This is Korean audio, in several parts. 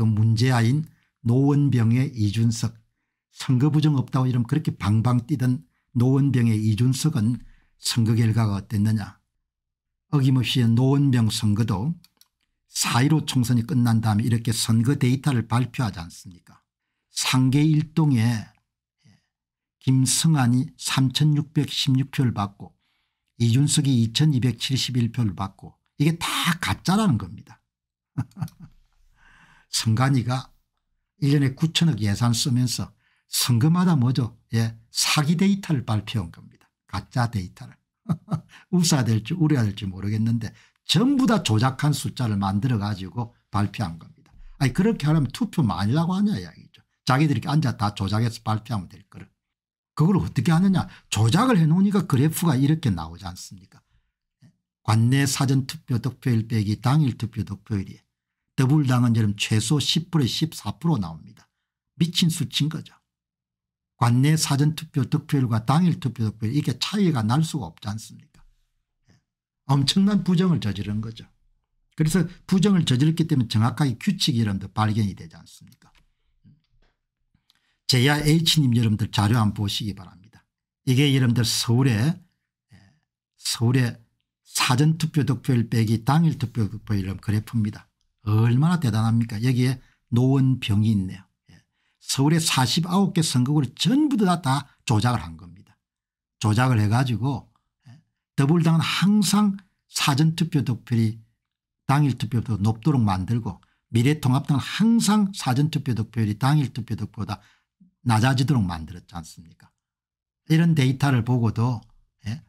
그 문제아인 노원병의 이준석 선거 부정 없다고 이러면 그렇게 방방 뛰던 노원병의 이준석은 선거 결과가 어땠느냐 어김없이 노원병 선거도 4.15 총선이 끝난 다음에 이렇게 선거 데이터를 발표하지 않습니까 상계 일동에 김승환이 3616표를 받고 이준석이 2271표를 받고 이게 다 가짜라는 겁니다. 선관위가 1년에 9천억 예산 쓰면서 선거마다 뭐죠 예 사기 데이터를 발표한 겁니다. 가짜 데이터를. 웃어야 될지 우려될지 야 모르겠는데 전부 다 조작한 숫자를 만들어 가지고 발표한 겁니다. 아니 그렇게 하려면 투표 많이 라고 하냐 이야기죠. 자기들이 앉아 다 조작해서 발표하면 될 거를. 그걸 어떻게 하느냐 조작을 해놓으니까 그래프가 이렇게 나오지 않습니까 관내 사전투표 득표일 빼기 당일 투표 득표일이 더불당은 여름 최소 10%에 14% 나옵니다. 미친 수치인 거죠. 관내 사전투표 득표율과 당일 투표 득표율 이게 차이가 날 수가 없지 않습니까 예. 엄청난 부정을 저지른 거죠. 그래서 부정을 저질렀기 때문에 정확하게 규칙이 여러분들 발견이 되지 않습니까 제야 H님 여러분들 자료 한 보시기 바랍니다. 이게 여러분들 서울에 예, 서울의 사전투표 득표율 빼기 당일 투표 득표율 그래프입니다. 얼마나 대단합니까 여기에 노원병이 있네요. 예. 서울의 49개 선거구를 전부 다, 다 조작을 한 겁니다. 조작을 해가지고 예. 더불당은 항상 사전투표 득표율이 당일 투표보다 높도록 만들고 미래통합당은 항상 사전투표 득표율이 당일 투표 득표보다 낮아지도록 만들었지 않습니까 이런 데이터를 보고도 예?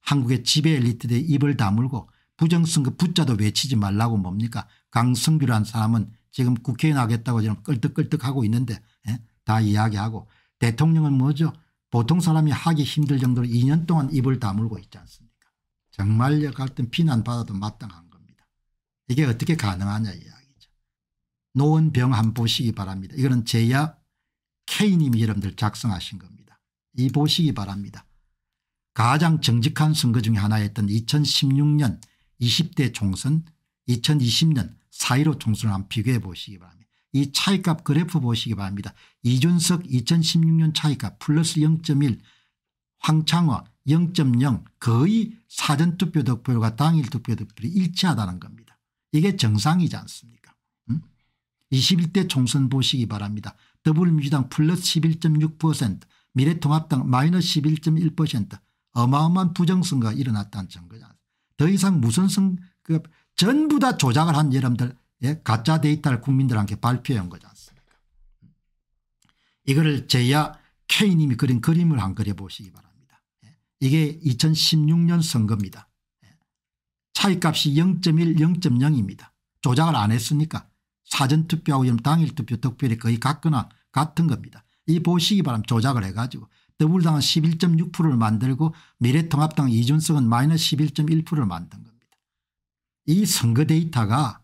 한국의 지배 엘리트들의 입을 다물고 부정선거 붙자도 외치지 말라고 뭡니까 강성규라는 사람은 지금 국회에나 하겠다고 지금 끌떡끌떡하고 있는데 예? 다 이야기하고 대통령은 뭐죠 보통 사람이 하기 힘들 정도로 2년 동안 입을 다물고 있지 않습니까 정말 갈등 비난받아도 마땅한 겁니다. 이게 어떻게 가능하냐 이야기죠. 노원병 한 보시기 바랍니다. 이거는 제야 K님이 여러분들 작성하신 겁니다. 이 보시기 바랍니다. 가장 정직한 선거 중에 하나였던 2016년 20대 총선 2020년 4.15 총선을 한번 비교해 보시기 바랍니다. 이 차이값 그래프 보시기 바랍니다. 이준석 2016년 차이값 플러스 0.1황창호0.0 거의 사전투표 득표율과 당일 투표 득표율이 일치하다는 겁니다. 이게 정상이지 않습니까 음? 21대 총선 보시기 바랍니다. 더불어민주당 플러스 11.6% 미래통합당 마이너스 11.1% 어마어마한 부정선거가 일어났다는 증거지 않습니까 더 이상 무슨 선거 전부 다 조작을 한 여러분들 예? 가짜 데이터를 국민들한테 발표한 거지 않습니까 이거를 제야 K님이 그린 그림을 한 그려보시기 바랍니다. 예? 이게 2016년 선거입니다. 예, 차이값이 0.1 0.0입니다. 조작을 안 했으니까 사전투표하고 당일투표 득표율이 거의 같거나 같은 겁니다. 이 보시기 바람 조작을 해가지고 더불당은 11.6%를 만들고 미래통합당 이준석은 마이너스 11.1%를 만든 거이 선거 데이터가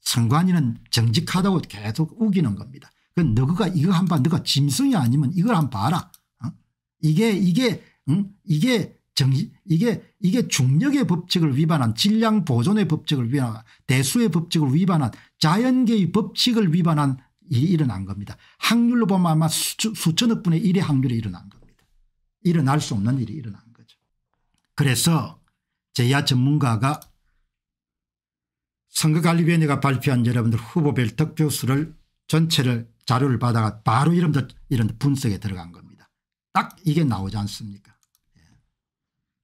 선관위는 정직하다고 계속 우기는 겁니다. 그 너가 이거 한번 너가 짐승이 아니면 이걸 한번 봐라. 어? 이게 이게 응? 이게 정 이게 이게 중력의 법칙을 위반한 질량 보존의 법칙을 위반한 대수의 법칙을 위반한 자연계의 법칙을 위반한 일이 일어난 겁니다. 확률로 보면 아마 수, 천억 분의 1의 확률에 일어난 겁니다. 일어날 수 없는 일이 일어난 거죠. 그래서 제야 전문가가 선거관리위원회가 발표한 여러분들 후보별 득표수를 전체를 자료를 받아가 바로 이런들 이런 분석에 들어간 겁니다. 딱 이게 나오지 않습니까?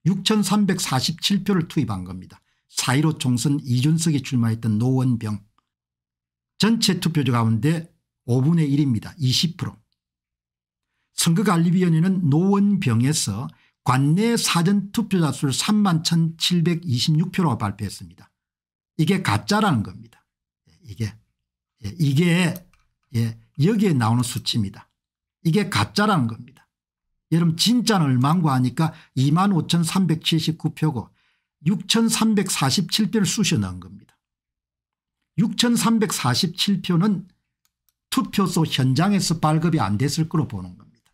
6,347표를 예. 투입한 겁니다. 4.15 총선 이준석이 출마했던 노원병 전체 투표주 가운데 5분의 1입니다. 20% 선거관리위원회는 노원병에서 관내 사전투표자 수를 3만 1,726표로 발표했습니다. 이게 가짜라는 겁니다. 이게 예, 이게 예, 여기에 나오는 수치입니다. 이게 가짜라는 겁니다. 여러분 진짜는 얼마고 하니까 25,379표고 6,347표를 쑤셔 넣은 겁니다. 6,347표는 투표소 현장에서 발급이 안 됐을 거로 보는 겁니다.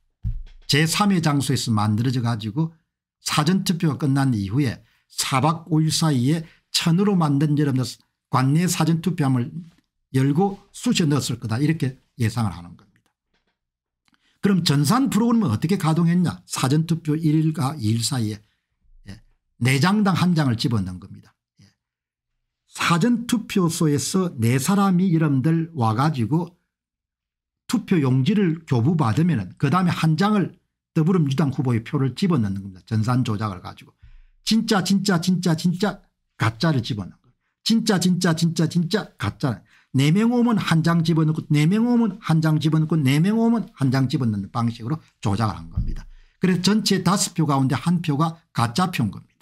제3회 장소에서 만들어져 가지고 사전투표가 끝난 이후에 4박 5일 사이에 천으로 만든 여러분들 관내 사전투표함을 열고 쑤셔 넣었을 거다 이렇게 예상을 하는 겁니다. 그럼 전산 프로그램은 어떻게 가동했냐 사전투표 1일과 2일 사이에 예. 네 장당한 장을 집어넣은 겁니다. 예. 사전투표소에서 네 사람이 여러분들 와가지고 투표 용지를 교부받으면 그 다음에 한 장을 더불어민주당 후보의 표를 집어넣는 겁니다. 전산 조작을 가지고 진짜 진짜 진짜 진짜 가짜를 집어넣는 거예요. 진짜 진짜 진짜 진짜 가짜. 4명 오면 한 장 집어넣고 4명 오면 한 장 집어넣고 4명 오면 한 장 집어넣는 방식으로 조작을 한 겁니다. 그래서 전체 5표 가운데 한 표가 가짜 표인 겁니다.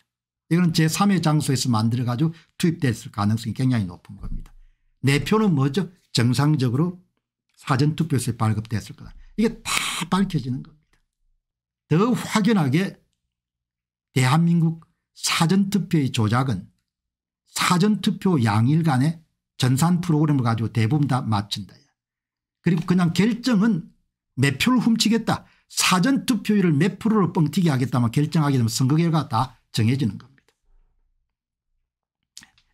이거는 제3의 장소에서 만들어가지고 투입됐을 가능성이 굉장히 높은 겁니다. 4 표는 뭐죠? 정상적으로 사전투표소에 발급됐을 거다. 이게 다 밝혀지는 겁니다. 더 확연하게 대한민국 사전투표의 조작은 사전투표 양일간의 전산 프로그램을 가지고 대부분 다맞춘다 그리고 그냥 결정은 몇 표를 훔치겠다. 사전투표율을 몇 프로로 뻥튀기 하겠다만 결정하게 되면 선거 결과 다 정해지는 겁니다.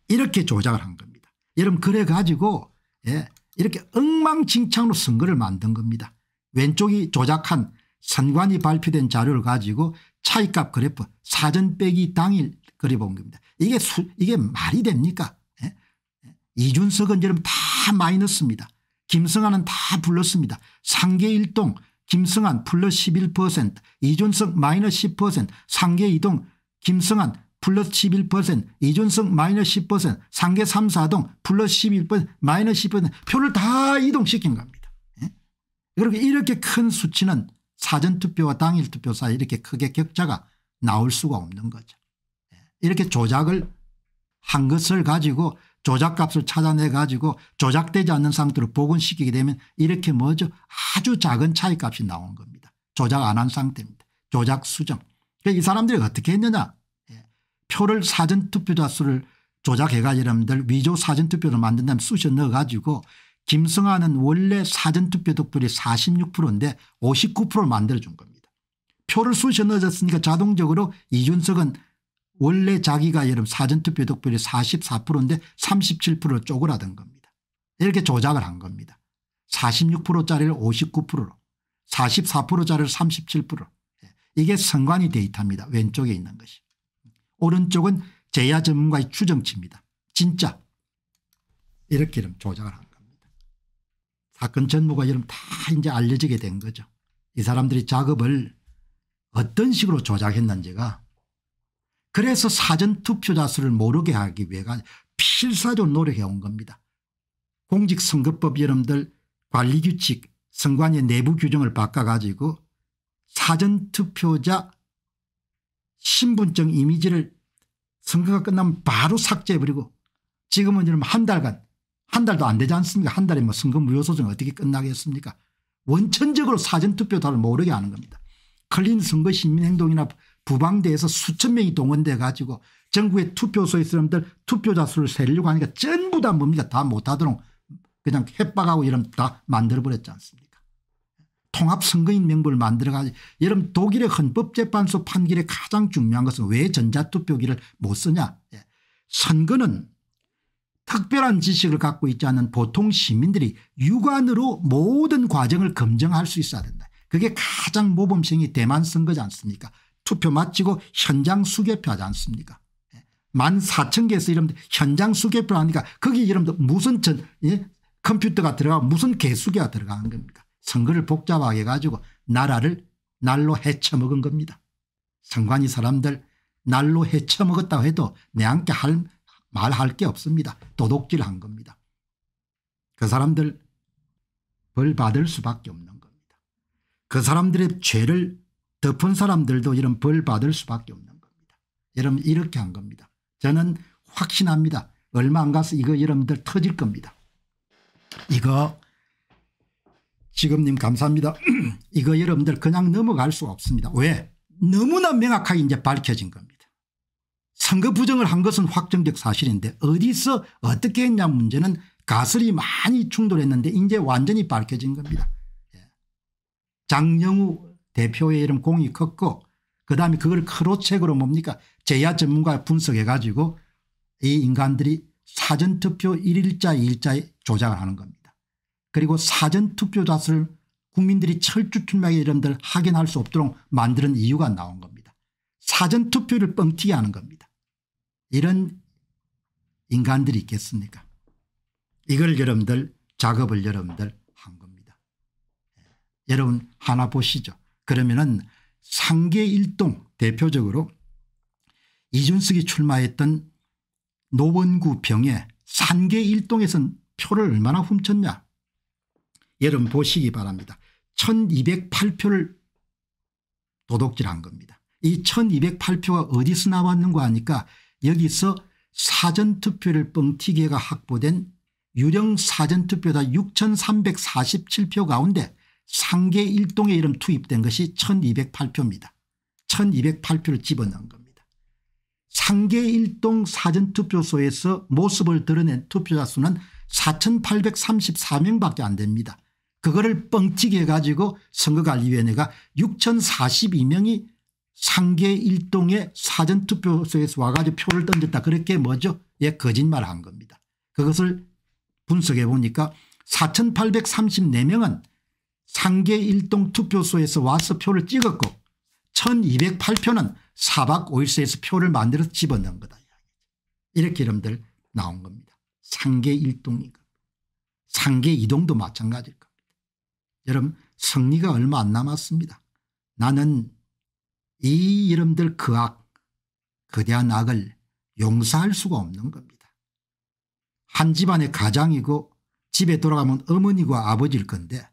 이렇게 조작을 한 겁니다. 여러분 그래 가지고 예, 이렇게 엉망진창으로 선거를 만든 겁니다. 왼쪽이 조작한 선관위 발표된 자료를 가지고 차익값 그래프 사전 빼기 당일 그려본 겁니다. 이게 수, 이게 말이 됩니까? 예? 예? 이준석은 여러분 다 마이너스입니다. 김성환은 다 불렀습니다. 상계 일동 김성환 플러스 11% 이준석 마이너스 10% 상계 이동 김성환 플러스 11% 이준석 마이너스 10% 상계 3, 4동 플러스 11% 마이너스 10% 표를 다 이동시킨 겁니다. 예? 그렇게 이렇게 큰 수치는 사전투표와 당일투표 사이 이렇게 크게 격차가 나올 수가 없는 거죠. 이렇게 조작을 한 것을 가지고 조작값을 찾아내 가지고 조작되지 않는 상태로 복원시키게 되면 이렇게 뭐죠 아주 작은 차이값이 나온 겁니다. 조작 안 한 상태입니다. 조작 수정. 그러니까 이 사람들이 어떻게 했느냐 예. 표를 사전투표자 수를 조작해가지고 여러분들 위조 사전투표를 만든 다음에 쑤셔 넣어가지고 김성환은 원래 사전투표 득표율이 46%인데 59%를 만들어준 겁니다. 표를 쑤셔 넣어줬으니까 자동적으로 이준석은 원래 자기가 여러분 사전투표 득표율이 44%인데 37%로 쪼그라든 겁니다. 이렇게 조작을 한 겁니다. 46%짜리를 59%로 44%짜리를 37%로 이게 선관위 데이터입니다. 왼쪽에 있는 것이. 오른쪽은 제야 전문가의 추정치입니다. 진짜 이렇게 이름 조작을 한 겁니다. 사건 전무가 이름 다 이제 알려지게 된 거죠. 이 사람들이 작업을 어떤 식으로 조작했는지가 그래서 사전투표자 수를 모르게 하기 위해 필사적으로 노력해온 겁니다. 공직선거법 여러분들 관리규칙 선관위 내부 규정을 바꿔가지고 사전투표자 신분증 이미지를 선거가 끝나면 바로 삭제해버리고 지금은 러금한 달간 한 달도 안 되지 않습니까 한 달에 뭐 선거 무효소송 어떻게 끝나겠습니까 원천적으로 사전투표다를 모르게 하는 겁니다. 클린 선거 시민행동이나 부방대에서 수천 명이 동원돼 가지고 전국의 투표소에 있는 사람들 투표자 수를 세려고 하니까 전부 다 뭡니까 다 못하도록 그냥 협박하고 이런 다 만들어버렸지 않습니까 통합선거인 명부를 만들어가지고 여러분 독일의 헌법재판소 판결에 가장 중요한 것은 왜 전자투표기를 못 쓰냐 예. 선거는 특별한 지식을 갖고 있지 않은 보통 시민들이 육안으로 모든 과정을 검증할 수 있어야 된다. 그게 가장 모범생이 대만 선거지 않습니까 투표 마치고 현장 수개표 하지 않습니까 예. 만 사천 개에서 이러면 현장 수개표를 하니까 거기 이러면 무슨 전, 예? 컴퓨터가 들어가 무슨 개수기가 들어가는 겁니까 선거를 복잡하게 해가지고 나라를 날로 헤쳐먹은 겁니다. 상관이 사람들 날로 헤쳐먹었다고 해도 내한테 할, 말할 게 없습니다. 도둑질한 겁니다. 그 사람들 벌 받을 수밖에 없는 겁니다. 그 사람들의 죄를 덮은 사람들도 이런 벌 받을 수밖에 없는 겁니다. 여러분 이렇게 한 겁니다. 저는 확신합니다. 얼마 안 가서 이거 여러분들 터질 겁니다. 이거 지금님 감사합니다. 이거 여러분들 그냥 넘어갈 수 없습니다. 왜? 너무나 명확하게 이제 밝혀진 겁니다. 선거 부정을 한 것은 확정적 사실인데 어디서 어떻게 했냐 문제는 가설이 많이 충돌했는데 이제 완전히 밝혀진 겁니다. 예. 장영우 대표의 이름 공이 컸고 그다음에 그걸 크로책으로 뭡니까 제야 전문가 분석해 가지고 이 인간들이 사전투표 1일자 2일자에 조작을 하는 겁니다. 그리고 사전투표 자수를 국민들이 철주 투명의이름들 확인할 수 없도록 만드는 이유가 나온 겁니다. 사전투표를 뻥튀기 하는 겁니다. 이런 인간들이 있겠습니까 이걸 여러분들 작업을 여러분들 한 겁니다. 예. 여러분 하나 보시죠. 그러면은 상계 일동 대표적으로 이준석이 출마했던 노원구 병에 상계 일동에서 표를 얼마나 훔쳤냐 여러분 보시기 바랍니다. 1208표를 도둑질한 겁니다. 이 1208표가 어디서 나왔는가 하니까 여기서 사전투표를 뻥튀기가 확보된 유령 사전투표다 6347표 가운데 상계 1동에 이름 투입된 것이 1208표입니다. 1208표를 집어넣은 겁니다. 상계 1동 사전투표소에서 모습을 드러낸 투표자 수는 4834명밖에 안 됩니다. 그거를 뻥튀기 해가지고 선거관리위원회가 6042명이 상계 1동의 사전투표소에서 와가지고 표를 던졌다. 그렇게 뭐죠? 예, 거짓말한 겁니다. 그것을 분석해 보니까 4834명은 상계 1동 투표소에서 와서 표를 찍었고 1208표는 사박 5일서에서 표를 만들어서 집어넣은 거다. 이렇게 여러분들 나온 겁니다. 상계 1동이고 상계 2동도 마찬가지일 겁니다. 여러분 승리가 얼마 안 남았습니다. 나는 이 여러분들 그 악, 거대한 악을 용서할 수가 없는 겁니다. 한 집안의 가장이고 집에 돌아가면 어머니와 아버지일 건데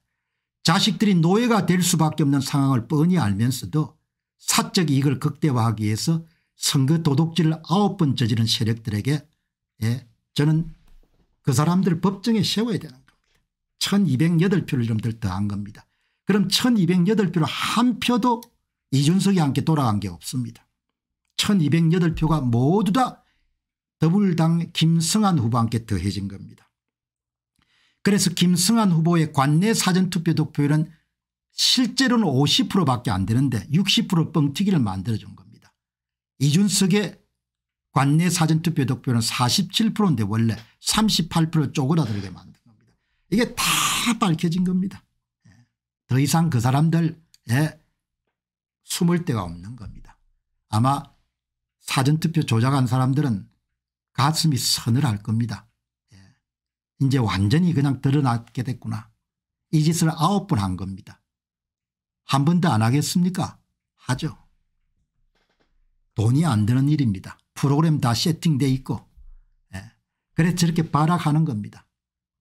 자식들이 노예가 될 수밖에 없는 상황을 뻔히 알면서도 사적 이익을 극대화하기 위해서 선거 도둑질을 아홉 번 저지른 세력들에게 예, 저는 그 사람들 법정에 세워야 되는 겁니다. 1208표를 좀들 더한 겁니다. 그럼 1208표를 한 표도 이준석이 함께 돌아간 게 없습니다. 1208표가 모두 다 더불당 김성한 후보와 함께 더해진 겁니다. 그래서 김승환 후보의 관내 사전투표 득표율은 실제로는 50%밖에 안 되는데 60% 뻥튀기를 만들어준 겁니다. 이준석의 관내 사전투표 득표는 47%인데 원래 38% 쪼그라들게 만든 겁니다. 이게 다 밝혀진 겁니다. 예. 더 이상 그 사람들 에 예, 숨을 데가 없는 겁니다. 아마 사전투표 조작한 사람들은 가슴이 서늘할 겁니다. 이제 완전히 그냥 드러났게 됐구나. 이 짓을 아홉 번 한 겁니다. 한 번도 안 하겠습니까? 하죠. 돈이 안 드는 일입니다. 프로그램 다 세팅돼 있고 예. 그래 저렇게 발악하는 겁니다.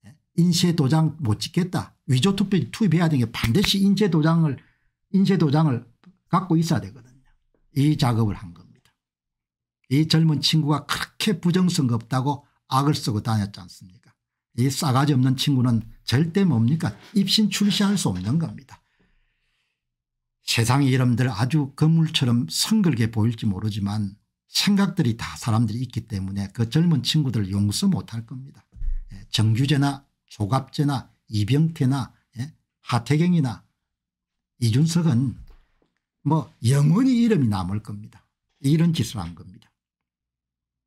예. 인쇄도장 못 찍겠다. 위조투표 투입해야 되는 게 반드시 인쇄도장을 인쇄도장을 갖고 있어야 되거든요. 이 작업을 한 겁니다. 이 젊은 친구가 그렇게 부정성 없다고 악을 쓰고 다녔지 않습니까? 이 싸가지 없는 친구는 절대 뭡니까 입신 출시할 수 없는 겁니다. 세상 의 이름들 아주 건물처럼 성글게 보일지 모르지만 생각들이 다 사람들이 있기 때문에 그 젊은 친구들 용서 못할 겁니다. 예, 정규재나 조갑재나 이병태나 예, 하태경이나 이준석은 뭐 영원히 이름이 남을 겁니다. 이런 짓을 한 겁니다.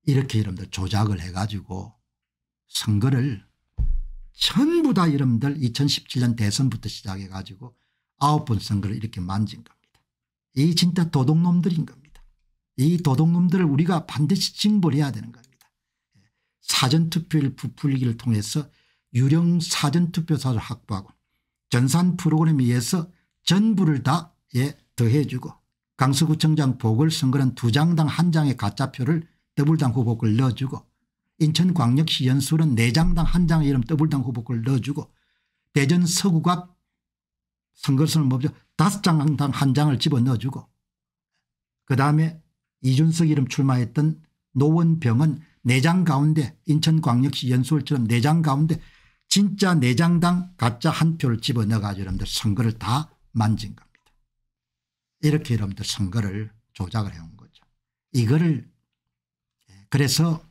이렇게 이름들 조작을 해가지고 선거를 전부 다이름들 2017년 대선부터 시작해 가지고 아홉 번 선거를 이렇게 만진 겁니다. 이 진짜 도둑놈들인 겁니다. 이 도둑놈들을 우리가 반드시 징벌해야 되는 겁니다. 사전투표일 부풀리기를 통해서 유령 사전투표사를 확보하고 전산 프로그램에 의해서 전부를 다 예, 더해주고 강서구청장 보궐선거는 두 장당 한 장의 가짜표를 더불당 후보를 넣어주고 인천광역시 연수는 4장당 1장 이름 더블당 후보을 넣어주고 대전 서구갑 선거선을 멈춰 5장당 1장을 집어넣어주고 그다음에 이준석 이름 출마했던 노원병은 4장 가운데 인천광역시 연수처럼 4장 가운데 진짜 4장당 가짜 한 표를 집어넣어가지고 여러분들 선거를 다 만진 겁니다. 이렇게 여러분들 선거를 조작을 해온 거죠. 이거를 그래서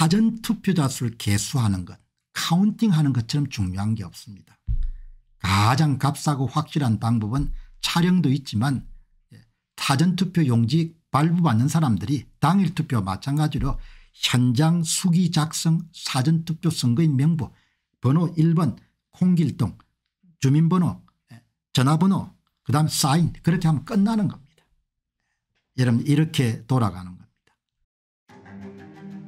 사전투표자 수를 개수하는 것 카운팅하는 것처럼 중요한 게 없습니다. 가장 값싸고 확실한 방법은 촬영도 있지만 사전투표 예, 용지 발부받는 사람들이 당일 투표 마찬가지로 현장 수기 작성 사전투표 선거인 명부 번호 1번 콩길동 주민번호 예, 전화번호 그다음 사인 그렇게 하면 끝나는 겁니다. 예, 여러분 이렇게 돌아가는